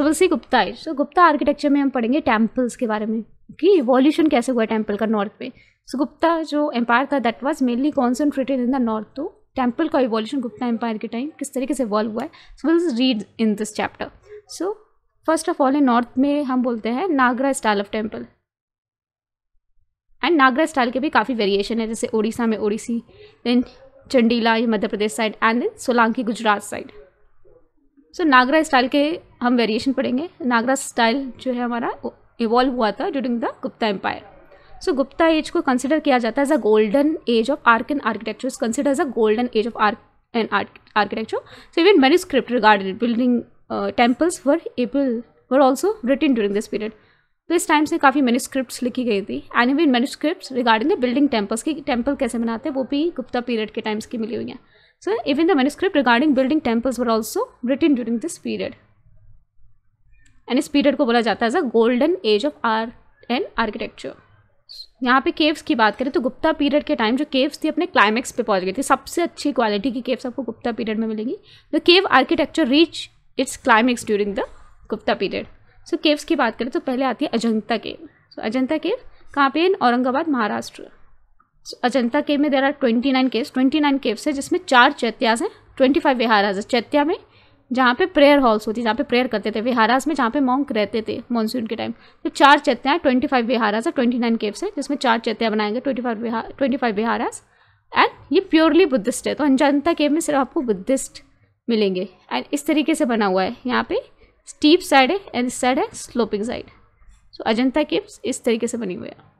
सी गुप्ता है सो गुप्ता आर्किटेक्चर में हम पढ़ेंगे टेम्पल्स के बारे में कि इवोल्यूशन कैसे हुआ टेम्पल का नॉर्थ में सो गुप्ता जो एम्पायर था that was mainly concentrated in the north तो टेम्पल का इवोल्यूशन गुप्ता एम्पायर के टाइम किस तरीके से इवॉल्व हुआ है so will read in this chapter so first of all in north में हम बोलते हैं Nagara style of temple and Nagara style के भी काफ़ी वेरिएशन है जैसे ओडिशा में ओडिसी देन चंडीला ये Madhya Pradesh side and then Solanki Gujarat side so so, Nagara style के हम वेरिएशन पढ़ेंगे नागरा स्टाइल जो है हमारा इवॉल्व हुआ था during the Gupta empire so so, Gupta age को कंसिडर किया जाता है as a golden age of art and architecture is consider as a golden age of art and architecture so even many script regarded building temples were able were also written during this period तो इस time से काफ़ी many script लिखी गई थी and even many script regarding the building temples की temple कैसे बनाते हैं वो भी गुप्ता पीरियड के टाइम्स की मिली हुई हैं So even the manuscript regarding building temples were also written during this period. And इस पीरियड को बोला जाता है as a golden age of art and architecture यहाँ पे केव्स की बात करें तो गुप्ता पीरियड के टाइम जो केव्स थी अपने क्लाइमेक्स पे पहुँच गई थी सबसे अच्छी क्वालिटी की केव्स आपको गुप्ता पीरियड में मिलेंगी the cave architecture reach its climax during the Gupta period so caves की बात करें तो पहले आती है अजंता केव सो so, अजंता केव कहाँ पे इन औरंगाबाद महाराष्ट्र अजंता केव में there are twenty nine caves twenty nine caves है जिसमें चार चैत्याज हैं ट्वेंटी फाइव विहाराज है चैत्या में जहाँ पे प्रेयर हॉल्स होती है जहाँ पे प्रेयर करते थे विहाराज में जहाँ पे मॉन्क रहते थे मानसून के टाइम तो चार चैत्या ट्वेंटी फाइव विहाराज है ट्वेंटी नाइन केव्स है जिसमें चार चैत्या बनाएंगे twenty five vihara twenty five and ये प्योरली बुद्धिस्ट है तो अजंता केव में सिर्फ आपको बुद्धिस्ट मिलेंगे एंड इस तरीके से बना हुआ है यहाँ पे स्टीप साइड है एंड इस साइड है sloping side so Ajanta caves इस तरीके से बनी हुई है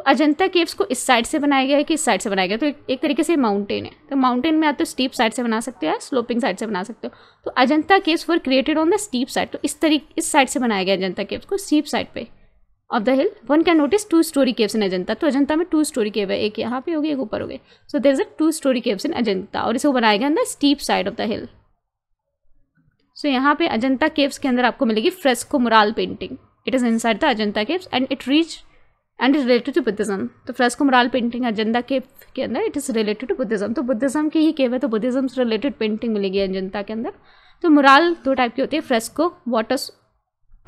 तो अजंता केव्स को इस साइड से बनाया गया है कि इस साइड से बनाया गया तो एक, एक तरीके से माउंटेन है तो माउंटेन में आप तो स्टीप साइड से बना सकते हो या स्लोपिंग साइड से बना सकते हो तो Ajanta caves were created on the steep side तो इस तरीके इस साइड से बनाया गया अजंता केव्स को स्टीप साइड पे of the hill one can notice two storey caves in Ajanta तो अजंता में टू स्टोरी केव है एक यहाँ पे होगी एक ऊपर होगी so there is a two storey caves in Ajanta और इसको बनाया गया on the steep side of the hill so यहाँ पे अजंता केव्स के अंदर आपको मिलेगी fresco mural painting it is inside the Ajanta caves and it reach and is related to Buddhism तो fresco mural painting Ajanta cave के अंदर it is related to Buddhism तो बुद्धिज़्म की ही केव है तो बुद्धिज़्म से रिलेटेड पेंटिंग मिलेगी अजंता के अंदर तो मुराल दो टाइप की होती है फ्रेस्को वाटर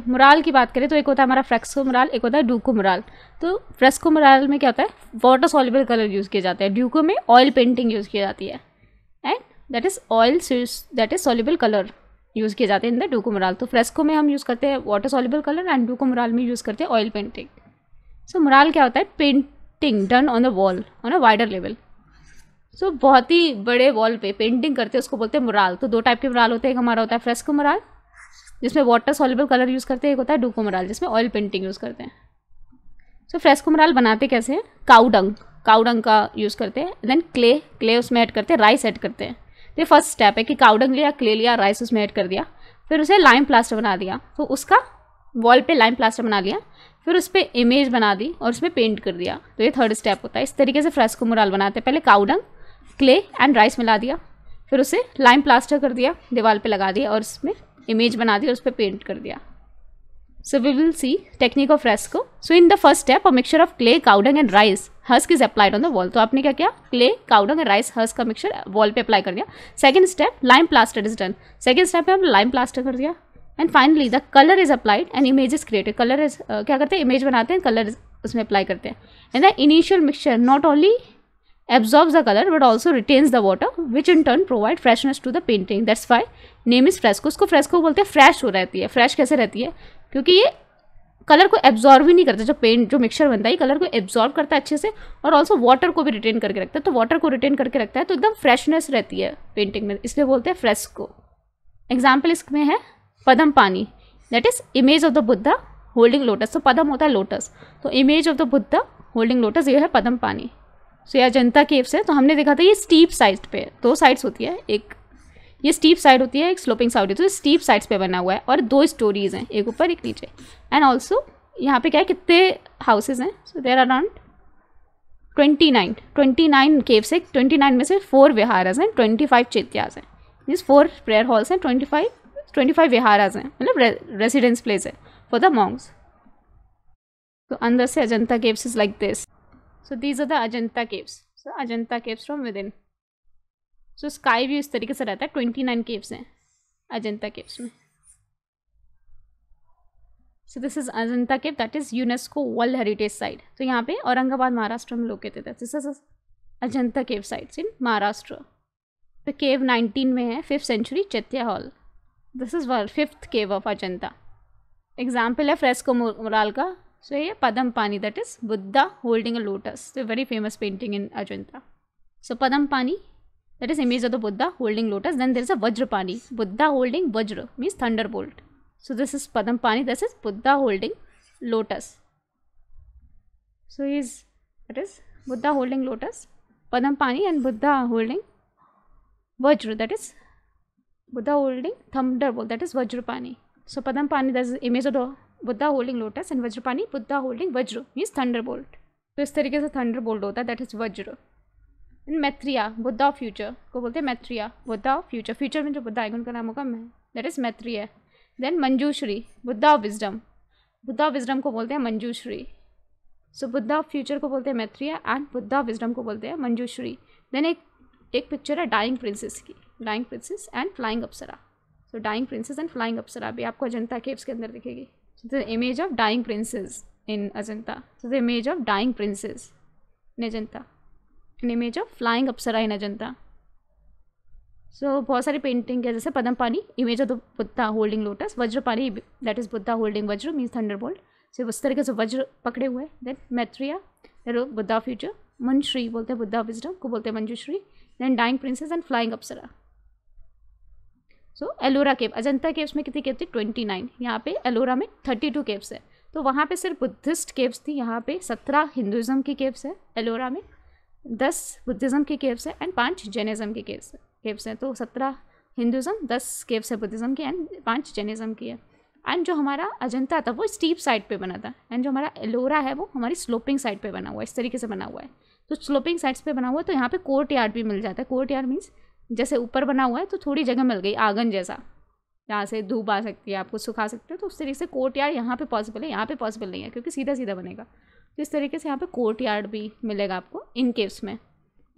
मुराल की बात करें तो एक होता है हमारा फ्रेस्को मुराल एक होता है ड्यूको मुराल तो फ्रेस्को मुराल में क्या होता है वाटर सॉल्युबल कलर यूज़ किए जाते हैं ड्यूको में ऑयल पेंटिंग यूज़ की जाती है and that is oil that is soluble colour use किए जाते हैं इन द ड्यूको मुराल तो फ्रेस्को में हम यूज़ करते हैं water soluble colour and duco mural में यूज़ करते हैं oil painting so so, mural क्या होता है painting done on the wall on a wider level so बहुत ही बड़े वॉल पे पेंटिंग करते हैं उसको बोलते हैं मुराल तो दो टाइप के मुराल होते हैं एक हमारा होता है फ्रेस्को मुराल जिसमें वाटर सॉलिबल कलर यूज़ करते हैं एक होता है डूको मुराल जिसमें ऑयल पेंटिंग यूज़ करते हैं सो so, फ्रेस्को मुराल बनाते कैसे हैं काउडंग काउडंग का यूज़ करते हैं देन क्ले क्ले उसमें ऐड करते हैं राइस ऐड करते हैं तो फर्स्ट स्टेप है कि काउडंग लिया क्ले लिया राइस उसमें ऐड कर दिया फिर उसे लाइम प्लास्टर बना दिया तो उसका वॉल पे लाइम प्लास्टर बना लिया फिर उस पर इमेज बना दी और उसमें पेंट कर दिया तो ये थर्ड स्टेप होता है इस तरीके से फ्रेस्को मुराल बनाते हैं पहले काउडंग क्ले एंड राइस मिला दिया फिर उसे लाइम प्लास्टर कर दिया दीवार पे लगा दिया और उसमें इमेज बना दी और उस पर पेंट कर दिया so we will see technique of fresco. को so in first step a mixture of clay cow dung and rice हर्स is is on the wall तो आपने क्या किया क्ले काउडंग एंड राइस हर्स का मिक्सचर वॉल पे अप्लाई कर दिया second step lime plaster is done second step में आप लाइम प्लास्टर कर दिया and finally the colour is applied and image is created colour is क्या करते हैं इमेज बनाते हैं कलर उसमें अप्लाई करते हैं and the initial mixture not only absorbs the but also retains the water which in turn provide freshness to the painting painting that's name is is को उसको को बोलते हैं फ्रेश हो रहती है फ्रेश कैसे रहती है क्योंकि ये कलर को एब्जॉर्व ही नहीं करता जो पेंट जो मिक्सचर बनता है कलर को एब्जॉर्व करता है अच्छे से और ऑल्सो वाटर को भी रिटेन करके रखता है तो वाटर को रिटेन करके रखता है तो एकदम फ्रेशनेस रहती है पेंटिंग में इसलिए बोलते हैं फ्रेस्को एग्जाम्पल इसमें है Padmapani that is image of the Buddha holding lotus तो पदम होता है लोटस तो image of the Buddha holding lotus ये है पदम पानी सो यह जनता केव्स है तो हमने देखा था ये स्टीप साइड पे दो साइड्स होती है एक ये स्टीप साइड होती है एक स्लोपिंग साइड होती है तो स्टीप साइड्स पे बना हुआ है और दो स्टोरीज हैं एक ऊपर एक नीचे एंड ऑल्सो यहाँ पे क्या है कितने हाउसेज हैं so there around twenty nine twenty nine caves है ट्वेंटी नाइन में से फोर विहारस हैं ट्वेंटी फाइव चेत्यास हैं मीन्स फोर प्रेयर हॉल्स हैं twenty five twenty five viharas हैं मतलब रेसिडेंस प्लेस है फॉर द मॉन्ग्स तो अंदर से Ajanta caves is like this so these are the Ajanta caves so Ajanta caves from within so sky view इस तरीके से रहता है ट्वेंटी नाइन केव्स हैं अजंता केव्स में so this is Ajanta cave that is UNESCO world heritage site तो यहाँ पे औरंगाबाद महाराष्ट्र में लोकेटेड है this is Ajanta cave sites in Maharashtra the cave nineteen में है fifth century chaitya hall This is फिफ्थ fifth cave of Ajanta. Example fresco fresco mural. So ये Padmapani that is Buddha holding lotus. A lotus very famous painting in Ajanta so पदम that is image of the buddha holding lotus then there is a vajrapani buddha holding vajra means thunderbolt so this is padampani this is buddha holding lotus so is that is buddha holding lotus padampani and buddha holding vajra that is Buddha holding thunderbolt, that is Vajrapani. So Padampani, that is the image of the Buddha holding lotus and Vajrapani, Buddha holding Vajra means thunderbolt. तो इस तरीके से thunder bolt होता है that is Vajrapani Maitreya Buddha of future को बोलते हैं Maitreya Buddha of future future में जो बुद्धा आएगा उनका नाम होगा मैं that is Maitreya then Manjushri Buddha of wisdom Buddha of wisdom को बोलते हैं Manjushri so Buddha of future को बोलते हैं Maitreya and Buddha of wisdom को बोलते हैं मंजूश्री देन एक एक पिक्चर है डाइंग प्रिंसेस की dying princess and flying apsara so dying princess and flying apsara भी आपको अजंता केव्स के अंदर दिखेगी the image of dying princess in Ajanta so the image of dying princess in Ajanta an image of flying apsara in Ajanta so बहुत सारी painting है जैसे Padmapani image of the Buddha holding lotus Vajrapani that is Buddha holding vajra means thunderbolt so उस तरीके से वज्र पकड़े हुए देन मैत्रिया बुद्धा फ्यूचर मनश्री बोलते हैं बुद्धा विजडम को बोलते हैं Manjushri then dying princess and flying apsara so so, Ellora cave Ajanta caves में कितनी केव थी ट्वेंटी नाइन यहाँ पे एलोरा में थर्टी टू केव्स है तो वहाँ पे सिर्फ बुद्धिस्ट केव्स थी यहाँ पे सत्रह हिंदुज़म की केव्स है एलोरा में दस बुद्धिज़म की केव्स है एंड पाँच जैनिज़म की केव्स केव्स हैं तो सत्रह हिंदुज़म दस केव्स है बुद्धिज़म की एंड पाँच जैनिज़्म की है एंड जो हमारा अजंता था वो स्टीप साइड पर बना था एंड जो हमारा एलोरा है वो हमारी स्लोपिंग साइड पर बना हुआ है इस तरीके से बना हुआ है तो स्लोपिंग साइड्स पर बना हुआ है तो यहाँ पर कोर्ट यार्ड भी मिल जाता है कोर्ट यार्ड मीन्स जैसे ऊपर बना हुआ है तो थोड़ी जगह मिल गई आंगन जैसा जहाँ से धूप आ सकती है आपको सुखा सकते हो तो उस तरीके से कोर्ट यार्ड यहाँ पर पॉसिबल है यहाँ पर पॉसिबल नहीं है क्योंकि सीधा सीधा बनेगा तो इस तरीके से यहाँ पर कोर्ट यार्ड भी मिलेगा आपको इन केव्स में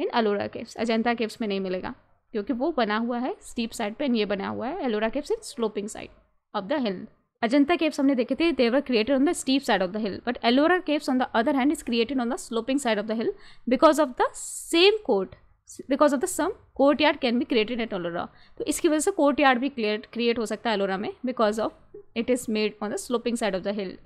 इन अलोरा केव्स अजंता केव्स में नहीं मिलेगा क्योंकि वो बना हुआ है स्टीप साइड पे ये बना हुआ है Ellora caves in sloping side of the hill Ajanta caves हमने देखे थे they were created on the steep side of the hill but Ellora caves on the other hand is created on the sloping side of the hill because of the same court because of the some courtyard can be created at Ellora तो इसकी वजह से courtyard भी create create हो सकता है एलोरा में because of it is made on the sloping side of the hill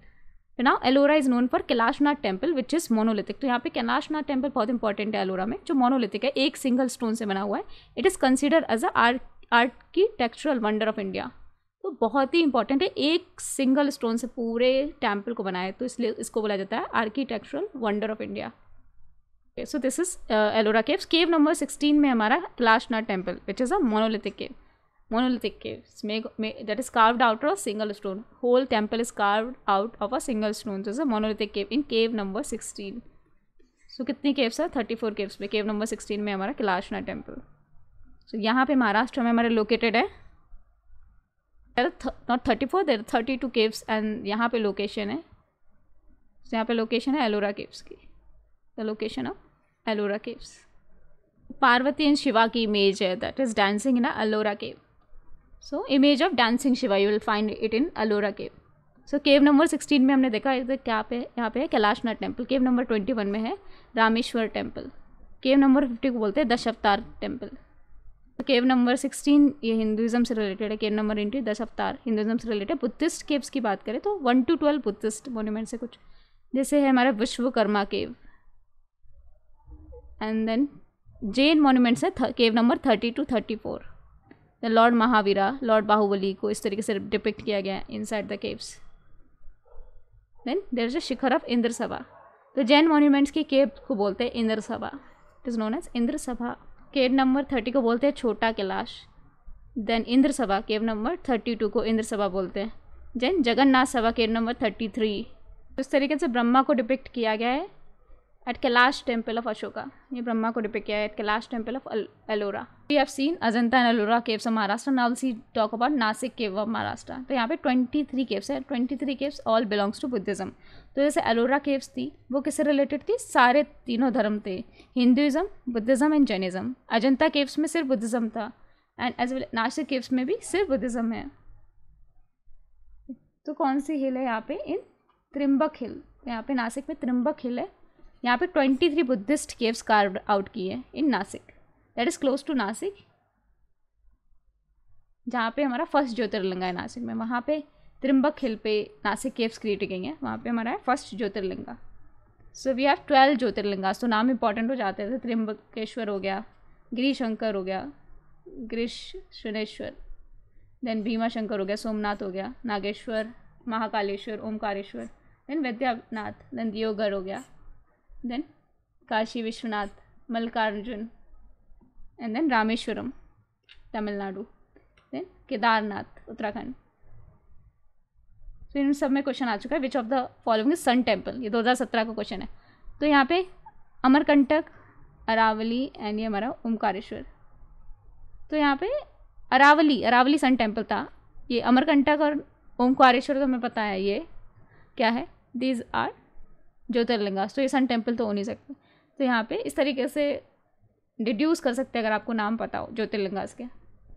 now Ellora is known for Kailashnath temple which is monolithic तो यहाँ पे कैलाशनाथ टेम्पल बहुत इंपॉर्टेंट है एलोरा में जो मोनोलिथिक है एक सिंगल स्टोन से बना हुआ है it is consider as a art architectural wonder of India तो बहुत ही इंपॉर्टेंट है एक सिंगल स्टोन से पूरे टेम्पल को बनाया है तो इसलिए इसको बोला जाता है architectural wonder of India so this is Ellora caves cave number sixteen में हमारा Kailashnath temple which is a monolithic cave monolithic caves मे that is carved out of single stone whole temple is carve out of a single stone is a monolithic cave in cave number sixteen so कितनी caves है thirty four caves में केव number sixteen में हमारा Kailashnath temple so यहाँ पे महाराष्ट्र में हमारे located है not thirty four there thirty two caves and यहाँ पे लोकेशन है यहाँ पे लोकेशन है एलोरा केव्स की the location of Ellora caves Parvati and Shiva की इमेज है that is dancing in Ellora cave so image of dancing Shiva you will find it in Ellora cave so cave number sixteen में हमने देखा इधर क्या पे यहाँ पे है Kailashnath temple cave number twenty one में है Rameshwar temple cave number fifty को बोलते हैं दश अवतार टेम्पल तो केव नंबर सिक्सटीन ये हिंदुज़म से रिलेटेड है केव नंबर इंटी अवतार हिंदुज़म से रिलेटेड बुद्धिस्ट केव्स की बात करें तो one two twelve Buddhist monument से कुछ जैसे है हमारा Vishwakarma cave and then Jain monuments है cave number thirty two thirty four lord Mahavira lord Bahubali को इस तरीके से डिपिक्ट किया गया है inside the caves then there is a shikhar of Indra Sabha तो जैन मोन्यूमेंट्स की केव को बोलते हैं Indra Sabha it is known as Indra Sabha cave number thirty को बोलते हैं छोटा Kailash then Indra Sabha cave number thirty to को इंद्र सभा बोलते हैं जैन जगन्नाथ सभा केव नंबर थर्टी थ्री इस तरीके से ब्रह्मा को डिपिक्ट किया गया है at Kailash temple of Ashoka. ये ब्रह्मा को डिपिक किया है at Kailash temple of Ellora we have seen Ajanta and Ellora caves of Maharashtra now see talk about Nashik cave of Maharashtra तो यहाँ पे ट्वेंटी थ्री केव्स है twenty three caves all belongs to Buddhism तो जैसे एलोरा केव्स थी वो किससे रिलेटेड थी सारे तीनों धर्म थे Hinduism Buddhism and Jainism Ajanta caves में सिर्फ बुद्धिज़म था and as well Nashik caves में भी सिर्फ बुद्धिज़्म है तो कौन सी हिल है यहाँ पे इन त्रिम्बक हिल यहाँ पे नासिक में त्रिम्बक हिल है यहाँ पे twenty three Buddhist caves carve out किए in Nashik that is close to Nashik जहाँ पे हमारा फर्स्ट ज्योतिर्लिंग है नासिक में वहाँ पे त्रिम्बक हिल पे नासिक केव्स क्रिएट गई हैं वहाँ पे हमारा है first Jyotirlinga so we have twelve Jyotirlinga so नाम इंपॉर्टेंट हो जाते थे त्रिम्बकेश्वर हो गया गिरीशंकर हो गया Grishneshwar then Bhimashankar हो गया सोमनाथ हो गया नागेश्वर महाकालेश्वर ओमकारेश्वर देन वैद्यनाथ देन दियोघर हो गया then Kashi Vishwanath, Malkarjun, and then Rameshwaram, Tamil Nadu, then Kedarnath, Uttarakhand. तो इन सब में क्वेश्चन आ चुका है which of the following sun temple ये 2017 का क्वेश्चन है तो यहाँ पे अमरकंटक अरावली एंड ये हमारा ओमकारेश्वर तो यहाँ पे अरावली अरावली सन टेम्पल था ये अमरकंटक और ओमकारेश्वर तो हमें पता है ये क्या है दीज आर ज्योतिर्लिंगास तो ये सन टेम्पल तो हो नहीं सकता तो यहाँ पे इस तरीके से डिड्यूस कर सकते हैं अगर आपको नाम पता हो ज्योतिर्लिंगास के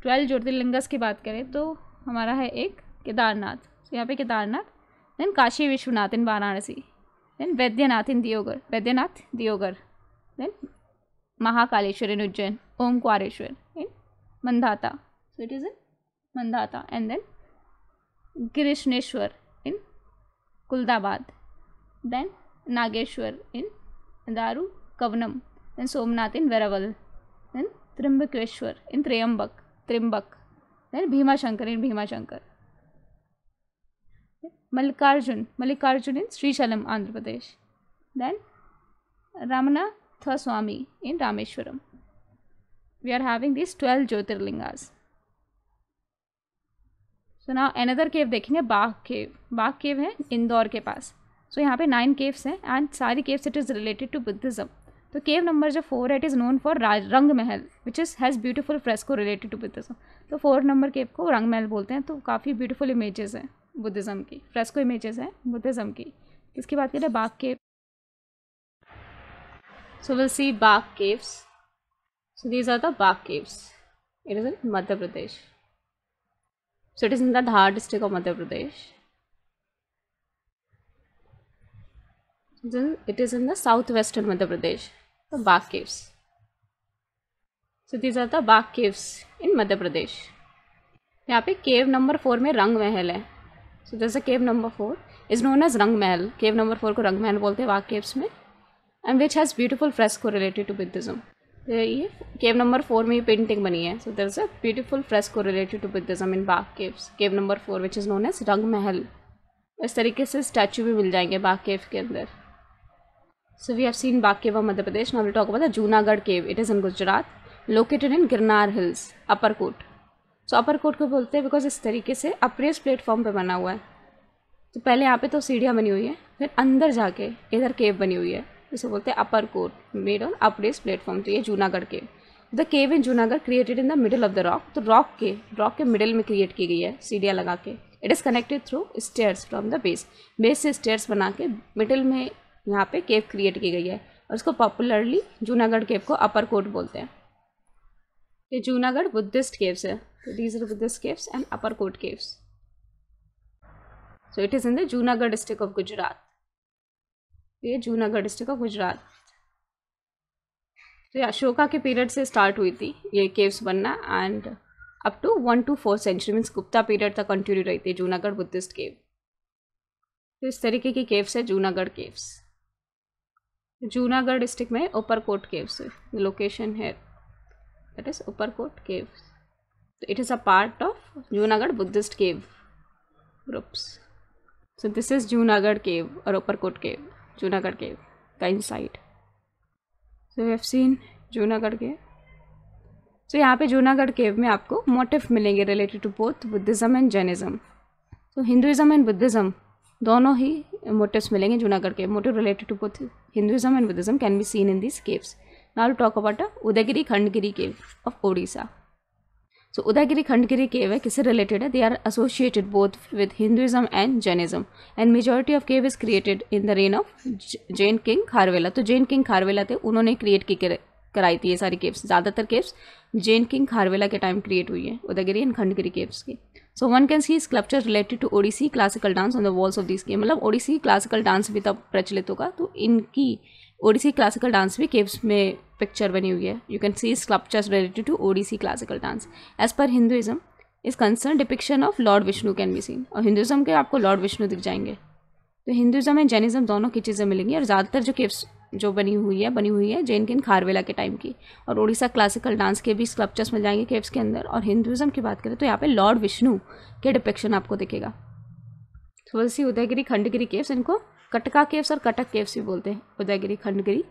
ट्वेल्व ज्योतिर्लिंगास की बात करें तो हमारा है एक केदारनाथ तो यहाँ पे Kedarnath then Kashi Vishwanath in Varanasi then Vaidyanath in Deoghar Vaidyanath Deoghar then Mahakaleshwar in Ujjain Omkareshwar in Mandhata so it is in Mandhata and then Grishneshwar in Khuldabad then Nageshwar in Daru Kavanam, then Somnath in Veraval, then Trimbakeshwar in Triambak, Trimbak, then Bhima Shankar in Bhima Shankar. Malikarjun, Malikarjun in Sri Shalam, Andhra Pradesh. Then Ramanatha Swami in Rameshwaram. We are having these 12 Jyotirlingas. So ना another केव देखेंगे बाघ केव बाघ केव है इंदौर के पास so यहाँ पे nine caves हैं and सारी caves it is related to Buddhism तो केव नंबर जो फोर है it is known for Rang Mahal which is has beautiful fresco related to Buddhism तो फोर नंबर केव को रंग महल बोलते हैं तो काफ़ी ब्यूटीफुल इमेजेस हैं बुद्धिज़्म की फ्रेस्को इमेजेस हैं बुद्धिज़्म की किसकी बात करें बाघ केव सो will see Bagh caves so these are the Bagh caves it is in Madhya Pradesh so it is in the Dhar district of Madhya Pradesh Then it is in the southwestern Madhya Pradesh, the Bagh Caves. So these are the Bagh Caves in Madhya Pradesh. यहाँ पे केव number four में रंग महल है so जैसे cave number four is known as Rang Mahal cave number four को रंग महल बोलते हैं वाक केव्स में and which has beautiful fresco related to Buddhism ये केव नंबर फोर में ये पेंटिंग बनी है so there is a beautiful fresco related to Buddhism in Bagh caves cave number four which is known as Rang Mahal इस तरीके से statue भी मिल जाएंगे बाग केव के अंदर so we have seen Bag Cave of Madhya Pradesh. Now we'll talk about the Junagadh Cave. It is in Gujarat, located in Girnar Hills, Uparkot को बोलते हैं बिकॉज इस तरीके से अप्रेस प्लेटफॉर्म पर बना हुआ है तो पहले यहाँ पे तो सीढ़ियाँ बनी हुई है फिर अंदर जाके इधर केव बनी हुई है इसे बोलते हैं अपर कोट मेड ऑन अप्रेस प्लेटफॉर्म तो ये Junagadh cave the cave in Junagadh created in the middle of the rock तो रॉक के रॉक के मिडल में क्रिएट की गई है सीढ़ियाँ लगा के it is connected through stairs from the base base से स्टेयर्स बना के मिडल में यहाँ पे केव क्रिएट की गई है और इसको पॉपुलरली जूनागढ़ केव को अपर कोट बोलते हैं ये जूनागढ़ बुद्धिस्ट केव्स है तो these are Buddhist caves and Uparkot caves so it is in the Junagadh district of Gujarat ये जूनागढ़ डिस्ट्रिक्ट ऑफ गुजरात तो ये अशोका के पीरियड से स्टार्ट हुई थी ये केव्स बनना and up to one two four century means Gupta period तक कंटिन्यू रही थी जूनागढ़ बुद्धिस्ट केव तो इस तरीके की केव्स है जूनागढ़ केव्स जूनागढ़ डिस्ट्रिक्ट में ऊपरकोट केव्स लोकेशन है दैट इज ऊपरकोट केव्स तो it is a part of Junagadh Buddhist cave groups so this is Junagadh cave और ऊपरकोट केव जूनागढ़ केव का inside so we have seen Junagadh cave so यहाँ पे जूनागढ़ केव में आपको मोटिव मिलेंगे related to both Buddhism and Jainism so Hinduism and Buddhism दोनों ही motifs मिलेंगे जूनागढ़ के motif related to Buddha Hinduism and Buddhism can be seen in this caves now talk about a Udayagiri Khandagiri cave of Odisha so Udayagiri Khandagiri cave है किससे related है they are associated both with Hinduism and Jainism and majority of cave is created in the reign of Jain king Kharavela तो Jain king खारवेला थे उन्होंने create की कराई थी ये सारी केव्स ज़्यादातर केव्स जैन किंग खारवेला के टाइम क्रिएट हुई है उदयगिरी एंड खंडगिरी केव्स की so one can see sculpture related to Odissi classical dance on the walls of this cave मतलब ओडिसी क्लासिकल डांस भी तब प्रचलित होगा तो इनकी ओडिसी क्लासिकल डांस भी केव्स में पिक्चर बनी हुई है you can see sculptures related to Odissi classical dance as far Hinduism is concern depiction of lord Vishnu can be seen और हिंदुज़म के आपको लॉर्ड विष्णु दिख जाएंगे तो हिंदुज़म एंड जैनिज्म दोनों की चीज़ें मिलेंगी और ज़्यादातर जो केव्स जो बनी हुई है बनी हुई है जैन किन खारवेला के टाइम की और उड़ीसा क्लासिकल डांस के भी स्कल्पचर्स मिल जाएंगे केव्स के अंदर और हिंदुज़म की बात करें तो यहाँ पे लॉर्ड विष्णु के डिपेक्शन आपको दिखेगा तुलसी उदयगिरी खंडगिरी केव्स इनको कटका केव्स और कटक केव्स भी बोलते हैं उदयगिरी खंडगिरी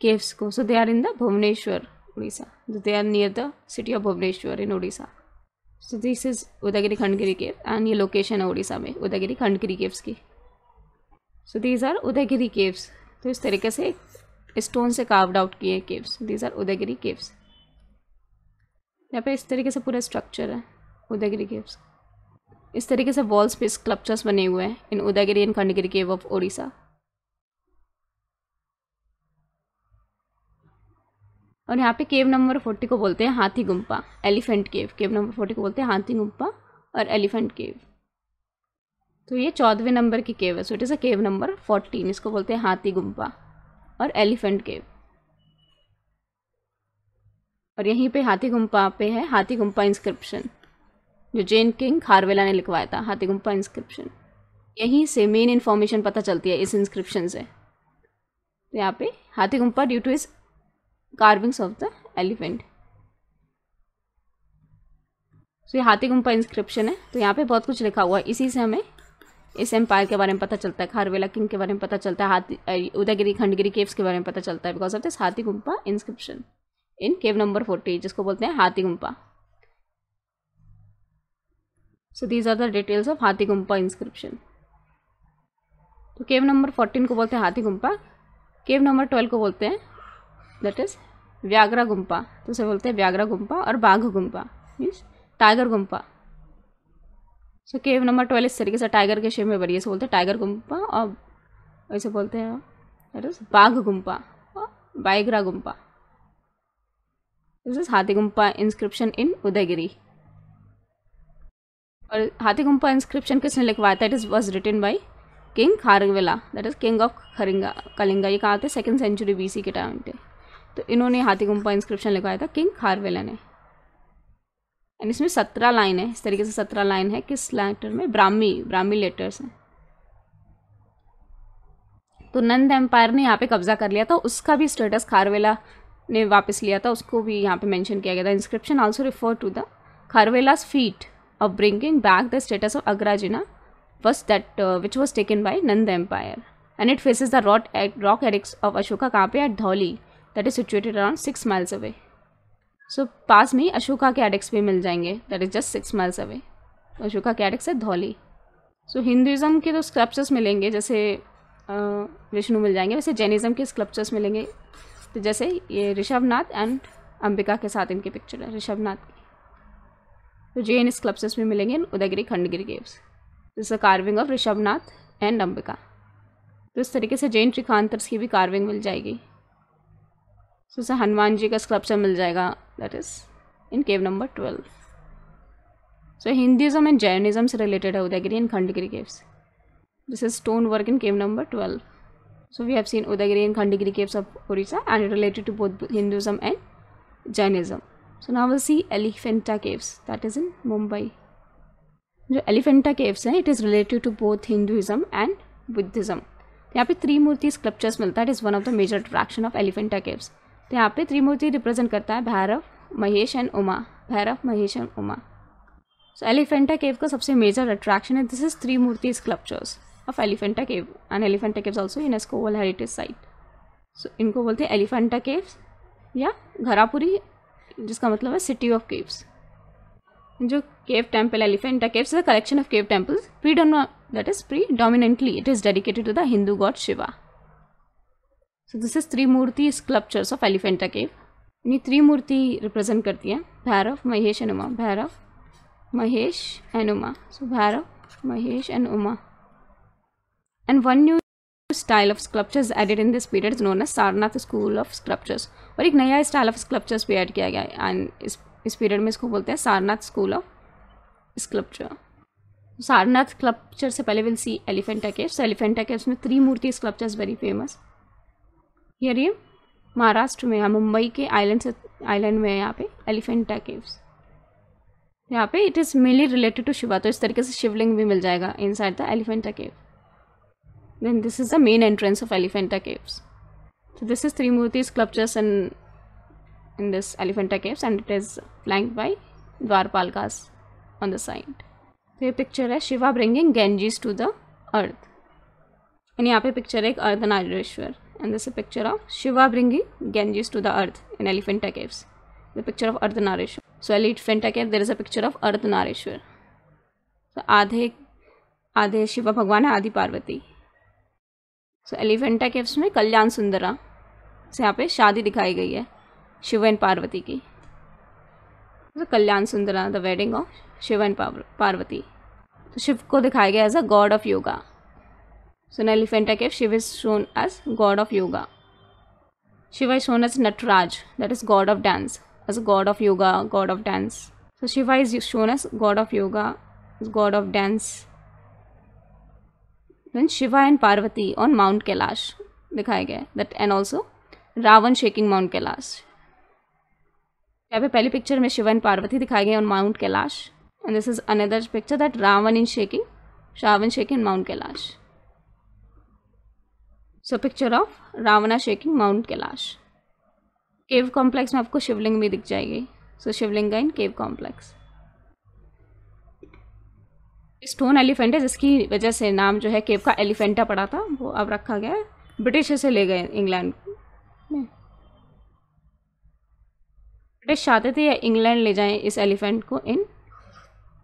केव्स को so they are in the Bhubaneswar Orissa they are near the city of Bhubaneswar in Orissa so this is Udayagiri Khandagiri cave and ये लोकेशन है उड़ीसा में उदयगिरी खंडगिरी केव्स की so these are Udayagiri caves तो इस तरीके से स्टोन से कार्वड आउट किए caves these are Udayagiri caves यहाँ पे इस तरीके से पूरा स्ट्रक्चर है उदयगिरी केव्स इस तरीके से वॉल्स पे स्कल्पचर्स बने हुए हैं in Udayagiri and Khandagiri cave of Odisha और यहाँ पे केव नंबर फोर्टी को बोलते हैं Hathi Gumpha elephant cave cave number forty को बोलते हैं हाथी गुम्पा और एलिफेंट केव तो ये चौदहवें नंबर की केव है so it is a cave number fourteen इसको बोलते हैं हाथी गुम्पा और एलिफेंट केव और यहीं पे हाथी गुम्पा पे है हाथी गुम्पा इंस्क्रिप्शन जो जेन किंग खारवेला ने लिखवाया था हाथी गुम्पा इंस्क्रिप्शन यहीं से मेन इन्फॉर्मेशन पता चलती है इस इंस्क्रिप्शन से तो यहाँ पे Hathi Gumpha due to is carvings of the elephant so ये हाथी गुम्पा इंस्क्रिप्शन है तो यहाँ पे बहुत कुछ लिखा हुआ है इसी से हमें इस एम्पायर के बारे में पता चलता है खारवेला किंग के बारे में पता चलता है हाथी उदयगिरी खंडगिरी केव्स के बारे में पता चलता है because of this Hathi Gumpha inscription in cave number forty जिसको बोलते हैं Hathi Gumpha so these are the details of Hathi Gumpha inscription तो केव नंबर फोर्टीन को बोलते हैं हाथी गुम्पा केव नंबर ट्वेल्व को बोलते हैं दैट इज़ व्याघ्रा गुम्पा तो उसे बोलते हैं व्याघ्रा गुम्पा और Bagh Gumpha means tiger Gumpha so cave number twelve इस तरीके से टाइगर के शेप में बनी है बोलते हैं टाइगर गुम्पा और ऐसे बोलते हैं बाघ गुम्पा और बाइग्रा गुम्पा दिस इज हाथी गुम्पा इंस्क्रिप्शन इन उदयगिरी और हाथी गुम्पा इंस्क्रिप्शन किसने लिखवाया था it is was written by king Kharavela that is king of खरिंगा कलिंगा ये कहाँ थे सेकेंड सेंचुरी बीसी के टाइम पे तो इन्होंने हाथी गुम्पा इंस्क्रिप्शन लिखवाया था किंग खारवेला ने एंड इसमें सत्रह लाइन है इस तरीके से सत्रह लाइन है किस लेटर में ब्राह्मी ब्राह्मी लेटर्स हैं तो नंद एम्पायर ने यहाँ पे कब्जा कर लिया था उसका भी स्टेटस खारवेला ने वापस लिया था उसको भी यहाँ पे मेंशन किया गया था inscription also refer to the Kharavela's feat of bringing back the status of अग्राजिना was that which was taken by Nanda empire and it faces the rot rock rock of Ashoka कहाँ पे at Dhauli that is situated around six miles away so पास में ही Ashoka edicts भी मिल जाएंगे that is just six miles away Ashoka edicts है धौली सो Hinduism के तो स्क्रप्चर्स मिलेंगे जैसे विष्णु मिल जाएंगे वैसे जैनिज़्म के स्क्रप्चर्स मिलेंगे तो जैसे ये ऋषभनाथ एंड अंबिका के साथ इनके पिक्चर है ऋषभनाथ की तो जैन स्कल्पचर्स भी मिलेंगे in Udayagiri Khandagiri caves this a carving of Rishabhanatha and Ambika तो इस तरीके से जैन ट्रिकांतर्स की भी कार्विंग मिल जाएगी सो so, इसे हनुमान जी का स्क्रप्चर मिल जाएगा that is in cave number twelve so Hinduism and Jainism से रिलेटेड है Udayagiri and Khandagiri caves this is stone work in cave number twelve so we have seen Udayagiri in Khandagiri caves of Orissa and related to both Hinduism and Jainism so now will see Elephanta caves that is in Mumbai जो Elephanta caves हैं it is related to both Hinduism and Buddhism यहाँ पे त्रिमूर्ति sculptures मिलता है it is one of the major attraction of Elephanta caves तो यहाँ पे Trimurti represent करता है Bhairava Mahesh and Uma Bhairava Mahesh and Uma so Elephanta cave का सबसे मेजर अट्रैक्शन है this is three Murti sculptures of Elephanta cave and Elephanta cave also UNESCO world heritage site so इनको बोलते हैं एलिफेंटा केव्स या घरापुरी जिसका मतलब है सिटी ऑफ केव्स जो cave temple Elephanta caves is a collection of cave temples pre that is predominantly it is dedicated to the Hindu god Shiva so this is Trimurti sculptures of Elephanta cave ये Trimurti represent करती है Bhairava Mahesh and Uma Bhairava Mahesh and Uma so Bhairava Mahesh and Uma and one new style of sculptures added in this period known as Sarnath school of sculptures और एक नया style of sculptures भी add किया गया and इस इस पीरियड में इसको बोलते हैं Sarnath school of sculpture Sarnath sculpture से पहले will see Elephanta caves Elephanta caves में Trimurti sculptures very famous here ये महाराष्ट्र में मुंबई के आइलैंड से आइलैंड में है यहाँ पे एलिफेंटा केव्स यहाँ पे it is mainly related to Shiva तो इस तरीके से शिवलिंग भी मिल जाएगा inside the Elephanta cave then this is the main entrance of Elephanta caves तो this is Trimurti sculptures in in this Elephanta caves and it is flank by Dwarpalkas on on the तो ये पिक्चर है Shiva bringing Ganges to the earth and यहाँ पे picture है एक Ardhanarishvara and this is a picture of Shiva bringing Ganges to the earth in Elephanta Caves. The picture of Ardhanarishwar. So Elephanta Cave there is a picture of Ardhanarishwar. So Adhe, Adhe Shiva Bhagwan, Adhi Parvati. So so Caves caves में कल्याण सुंदरा से यहाँ पे शादी दिखाई गई है Shiv and Parvati की तो Kalyana Sundara the wedding of Shiv and Parvati तो शिव को दिखाया गया as a god of yoga So in Elephanta cave, Shiva is shown as god of yoga. Shiva is shown as Nataraj, that is god of dance, as god of yoga, god of dance. So Shiva is shown as god of yoga, as god of dance. Then Shiva and Parvati on Mount Kailash, दिखाया गया that and also ravan shaking mount kailash Kailash यहाँ पे पहली picture में Shiv and Parvati दिखाए गए on mount Kailash and this is another picture that Ravan in shaking Ravan shaking mount Kailash so picture of Ravana shaking mount Kailash cave complex में आपको शिवलिंग भी दिख जाएगी so Shivling in cave complex stone elephant है जिसकी वजह से नाम जो है केव का एलिफेंटा पड़ा था वो अब रखा गया है ब्रिटिश से ले गए इंग्लैंड ब्रिटिश चाहते थे या इंग्लैंड ले जाएं इस एलिफेंट को इन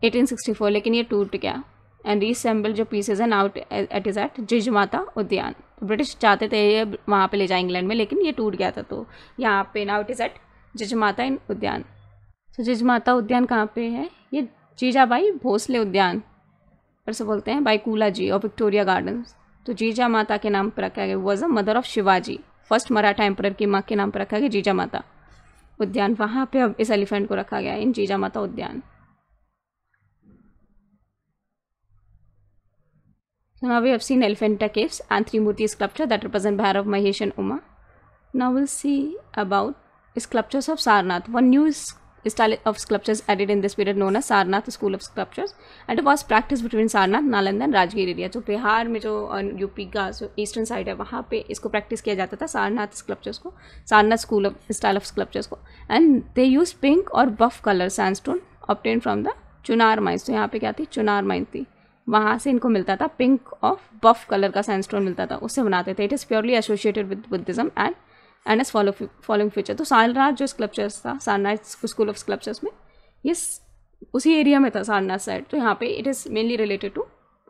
1864 लेकिन ये टूट गया एंड रीसेम्बल जो pieces and out at is at Jijamata Udyan British चाहते थे ये वहाँ पे ले जाए इंग्लैंड में लेकिन ये टूट गया था तो यहाँ पे now it is at Jijamata in Udyan तो so, जिजमाता उद्यान कहाँ पे है ये जीजा बाई भोसले उद्यान पर से बोलते हैं बाई कूला जी और विक्टोरिया गार्डन्स तो जीजा माता के नाम पर रखा गया was a mother of Shivaji first Maratha emperor की माँ के नाम पर रखा गया जीजा माता उद्यान वहाँ पे अब इस एलिफेंट को रखा गया इन जीजा माता उद्यान So Now we have seen Elephanta caves and three murti sculpture that represent Bhairav, Mahesh and Uma. Now we'll see about sculptures of Sarnath. One new style of sculptures added in this period known as Sarnath School of Sculptures and it was practiced between Sarnath, Nalanda and Rajgiri area. जो बिहार में जो UP का जो eastern side है वहाँ पे इसको practice किया जाता था सारनाथ स्कल्पचर्स को Sarnath school of style of sculptures को एंड दे यूज पिंक और buff colour sandstone obtain from the Chunar mines तो यहाँ पे क्या थी चुनार माइन थी वहाँ से इनको मिलता था पिंक ऑफ बफ कलर का सैंडस्टोन मिलता था उससे बनाते थे it is purely associated with Buddhism and and as follow following future तो सारनाथ जो स्कल्पचर्स था सारनाथ स्कूल ऑफ स्कल्पचर्स में ये उसी एरिया में था सारनाथ साइड तो यहाँ पे it is mainly related to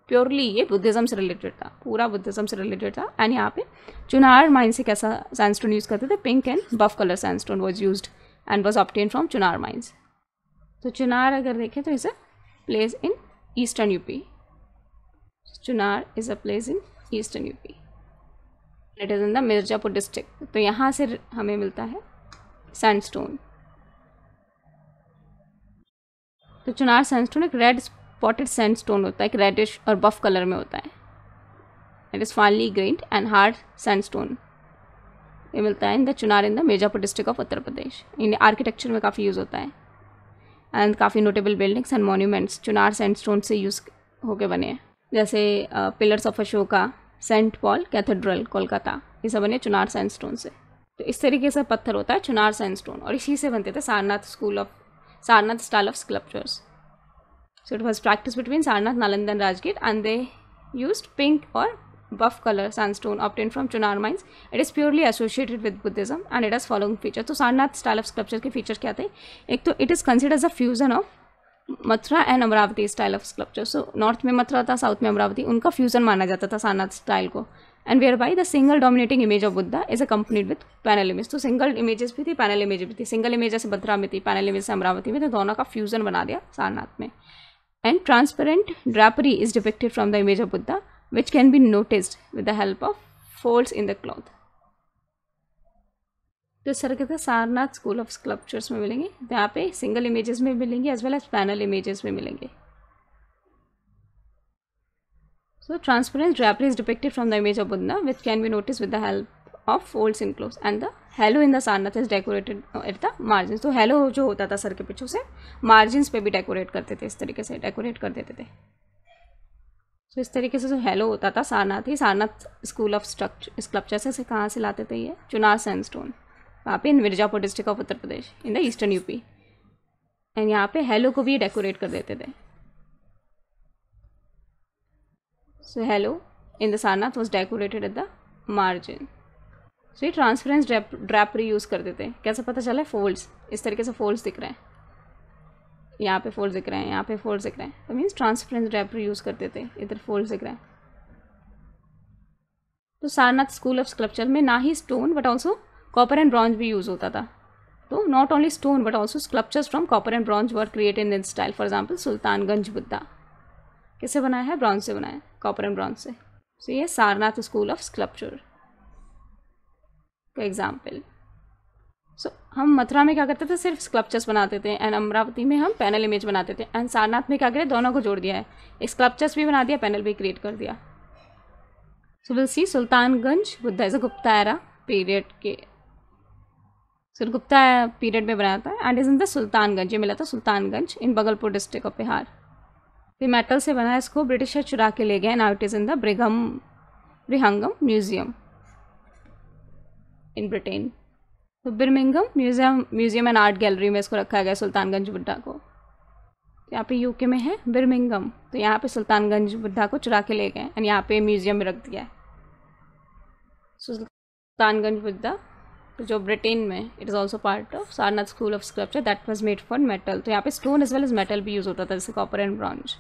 purely ये बुद्धिज़्म से रिलेटेड था पूरा बुद्धिज़्म से रिलेटेड था एंड यहाँ पे चुनार माइन से कैसा सैंडस्टोन यूज़ करते थे pink and buff colour sandstone was use and was obtained from Chunar mines तो चुनार अगर देखें तो इसे place in eastern UP Chunar is a place in eastern UP it is in the Mirzapur district तो यहाँ से हमें मिलता है सैंडस्टोन तो चुनार सैंडस्टोन एक रेड स्पॉटेड सैंडस्टोन होता है एक रेडिश और बफ कलर में होता है it is finally green and hard sandstone ये मिलता है in the Chunar in the Mirzapur district of Uttar Pradesh in architecture में काफ़ी यूज़ होता है एंड काफ़ी notable buildings and monuments Chunar sandstone से यूज़ होके बने हैं जैसे pillars of Ashoka Saint Paul cathedral Kolkata ये सब बने चुनार सैंडस्टोन से तो इस तरीके से पत्थर होता है चुनार सैंडस्टोन और इसी से बनते थे Sarnath school of Sarnath style of sculptures so it was practice between Sarnath Nalanda Rajgir and they use pink और buff colour sandstone obtain from Chunar mines it is purely associated with Buddhism and it has following feature तो Sarnath style of sculpture के feature क्या थे एक तो it is considers as a fusion of Mathura and Amaravati style of sculpture so north में मथुरा था south में अमरावती उनका फ्यूजन माना जाता था सानाथ स्टाइल को and where by the single dominating image of Buddha is a accompanied with panel image तो सिंगल इमेजेस भी थी पैनल इमेज भी थी सिंगल इमेज जैसे मथुरा में थी पैनल इमेज से अमरावती में तो दोनों का फ्यूजन बना दिया सारनाथ में and transparent drapery is depicted from the image of Buddha which can be noticed with the help of folds in the cloth तो इस तरह सारनाथ स्कूल ऑफ स्कल्पचर्स में मिलेंगे यहाँ पे सिंगल इमेजेस में मिलेंगे as well as panel images में मिलेंगे so transparent drapery is depicted from the image of Buddha which can be notice with the help of old in close and the halo in the Sarnath is decorated at the margin तो halo जो होता था sir के पीछे से margin पे भी decorate करते थे इस तरीके से डेकोरेट कर देते थे सो इस तरीके से जो हेलो होता था सारनाथ ही Sarnath school of structure sculpture से कहाँ से लाते थे ये चुनार सैंड स्टोन वहाँ पे in Mirzapur district of Uttar Pradesh in the eastern UP and यहाँ पे हेलो को भी डेकोरेट कर देते थे so halo in the Sarnath was decorated at the margin so ये ट्रांसपेरेंस ड्रैपरी यूज़ कर देते हैं कैसे पता चला है फोल्ड्स इस तरीके से फोल्ड्स दिख रहे हैं यहाँ पे फोल्ड दिख रहे हैं यहाँ पे फोल्ड दिख रहे हैं तो मीन्स ट्रांसपेरेंस ड्रैपरी यूज़ करते थे इधर फोल्ड दिख रहे हैं तो सारनाथ स्कूल ऑफ स्कल्पचर में ना ही stone but also copper and bronze भी यूज़ होता था तो not only stone but also sculptures from copper and bronze were created in style for example Sultanganj Buddha किसे बनाया है ब्रॉन्ज से बनाया कॉपर एंड ब्रॉन्ज से सो ये सारनाथ स्कूल ऑफ स्कल्पचर का एग्जाम्पल सो हम मथुरा में क्या करते थे सिर्फ स्कल्पचर्स बनाते थे एंड अमरावती में हम पैनल इमेज बनाते थे एंड सारनाथ में क्या करें दोनों को जोड़ दिया है एक स्कल्पचर्स भी बना दिया पैनल भी क्रिएट कर दिया so will see Sultanganj Buddha is a Gupta era period के सर गुप्ता पीरियड में बनाया था and is in the Sultanganj ये मिला था Sultanganj in Bhagalpur district of Bihar फिर मेटल से बना है इसको ब्रिटिशर चुरा के ले गए now it is in the Birmingham Birmingham museum in Britain तो Birmingham museum museum and art gallery में इसको रखा गया सुल्तानगंज बुढ़ा को यहाँ पे यूके में है बिरमिंगम तो यहाँ पे सुल्तानगंज बुद्धा को चुरा के ले गए एंड यहाँ पे म्यूजियम में रख दिया है सुल्तानगंज बुद्धा जो ब्रिटेन में it is also part of Sarnath school of sculpture that was made for metal तो यहाँ पे stone as well as metal भी यूज़ होता था जैसे कॉपर एंड ब्रॉन्ज